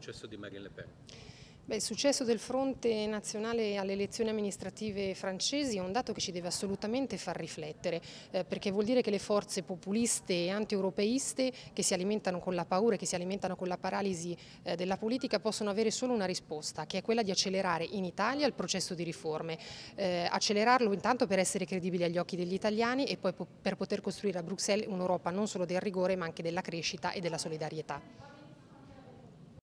successo di Marine Le Pen? Beh, il successo del fronte nazionale alle elezioni amministrative francesi è un dato che ci deve assolutamente far riflettere, eh, perché vuol dire che le forze populiste e anti-europeiste che si alimentano con la paura e che si alimentano con la paralisi eh, della politica possono avere solo una risposta, che è quella di accelerare in Italia il processo di riforme, eh, accelerarlo intanto per essere credibili agli occhi degli italiani e poi po per poter costruire a Bruxelles un'Europa non solo del rigore ma anche della crescita e della solidarietà.